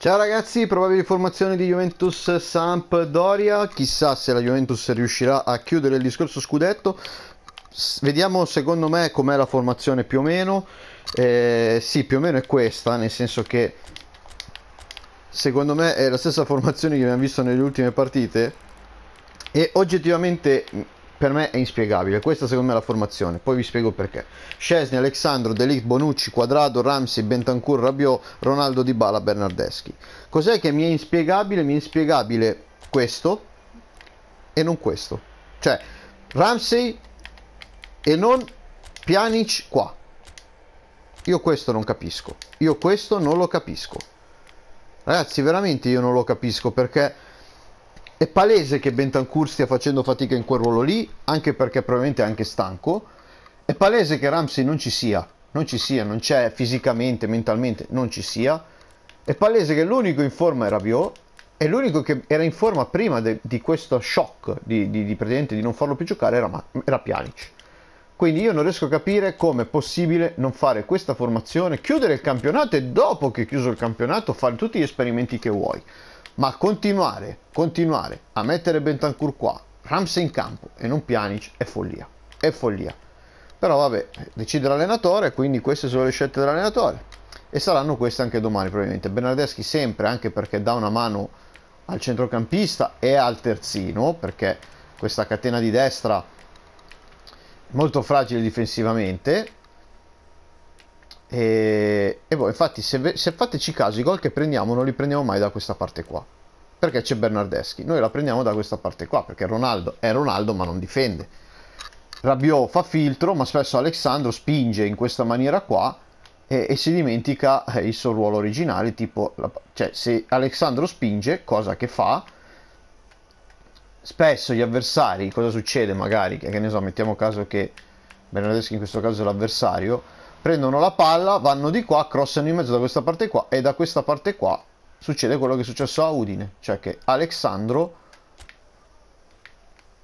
Ciao ragazzi, probabili formazioni di Juventus Sampdoria, chissà se la Juventus riuscirà a chiudere il discorso scudetto, vediamo secondo me com'è la formazione più o meno, eh, sì più o meno è questa, nel senso che secondo me è la stessa formazione che abbiamo visto nelle ultime partite e oggettivamente per me è inspiegabile. Questa secondo me è la formazione, poi vi spiego perché. Scesni, Alessandro, Delic, Bonucci, Quadrado, Ramsey, Bentancur, Rabiot, Ronaldo Di Bala, Bernardeschi. Cos'è che mi è inspiegabile? Mi è inspiegabile questo e non questo. Cioè, Ramsey e non Pjanic qua. Io questo non capisco. Io questo non lo capisco. Ragazzi, veramente io non lo capisco perché è palese che Bentancur stia facendo fatica in quel ruolo lì, anche perché probabilmente è anche stanco. È palese che Ramsey non ci sia, non ci sia, non c'è fisicamente, mentalmente, non ci sia. È palese che l'unico in forma era Rabiot e l'unico che era in forma prima de, di questo shock di, di, di, di, non farlo più giocare era, era Pjanic. Quindi io non riesco a capire come è possibile non fare questa formazione, chiudere il campionato e dopo che è chiuso il campionato fare tutti gli esperimenti che vuoi. Ma continuare, continuare a mettere Bentancur qua, Ramsey in campo e non Pjanic è follia, è follia. Però vabbè, decide l'allenatore, quindi queste sono le scelte dell'allenatore. E saranno queste anche domani probabilmente. Bernardeschi sempre, anche perché dà una mano al centrocampista e al terzino, perché questa catena di destra è molto fragile difensivamente e, e voi, infatti, se, se, fateci caso, i gol che prendiamo non li prendiamo mai da questa parte qua. Perché c'è Bernardeschi. Noi la prendiamo da questa parte qua, perché Ronaldo è Ronaldo ma non difende. Rabiot fa filtro, ma spesso Alessandro spinge in questa maniera qua e, e si dimentica eh, il suo ruolo originale, tipo, la, cioè se Alessandro spinge, cosa che fa, spesso gli avversari, cosa succede magari, che, che ne so, mettiamo caso che Bernardeschi in questo caso è l'avversario, prendono la palla, vanno di qua, crossano in mezzo da questa parte qua e da questa parte qua succede quello che è successo a Udine, cioè che Alexandro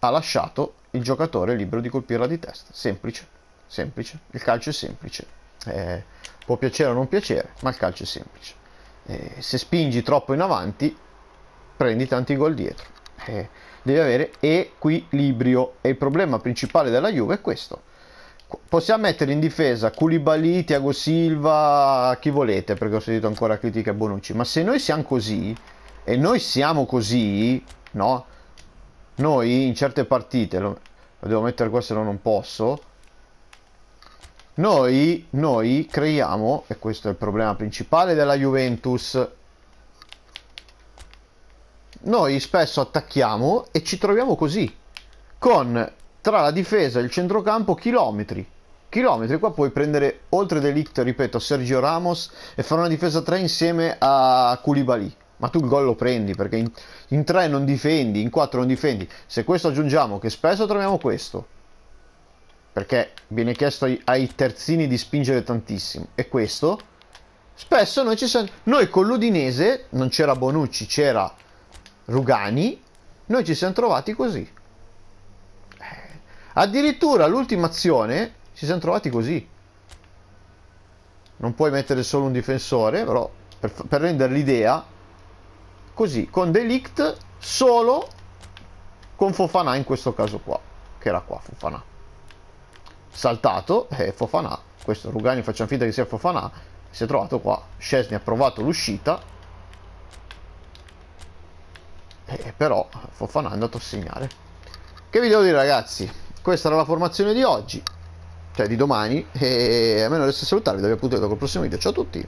ha lasciato il giocatore libero di colpirla di testa, semplice, semplice, il calcio è semplice, eh, può piacere o non piacere, ma il calcio è semplice, eh, se spingi troppo in avanti prendi tanti gol dietro, eh, devi avere equilibrio e il problema principale della Juve è questo possiamo mettere in difesa Culibali, Tiago Silva, chi volete, perché ho sentito ancora critiche a Bonucci, ma se noi siamo così, e noi siamo così, no? Noi in certe partite, lo, lo devo mettere qua se no non posso, noi, noi creiamo, e questo è il problema principale della Juventus, noi spesso attacchiamo e ci troviamo così, con tra la difesa e il centrocampo chilometri. Chilometri, qua puoi prendere oltre Delict, ripeto, Sergio Ramos e fare una difesa 3 insieme a Koulibaly. Ma tu il gol lo prendi perché in, in 3 non difendi, in 4 non difendi. Se questo aggiungiamo, che spesso troviamo questo, perché viene chiesto ai, ai terzini di spingere tantissimo, e questo spesso noi ci siamo. Noi con l'Udinese non c'era Bonucci, c'era Rugani, noi ci siamo trovati così. Addirittura l'ultima azione ci siamo trovati così. Non puoi mettere solo un difensore, però per, per rendere l'idea, così, con Delict solo con Fofana in questo caso qua, che era qua Fofana. Saltato, e eh, Fofana, questo Rugani facciamo finta che sia Fofana, si è trovato qua, Scesni ha provato l'uscita, eh, però Fofana è andato a segnare. Che vi devo dire ragazzi? questa era la formazione di oggi, cioè di domani, e a me non resta salutarvi, vi appuntamento col prossimo video, ciao a tutti!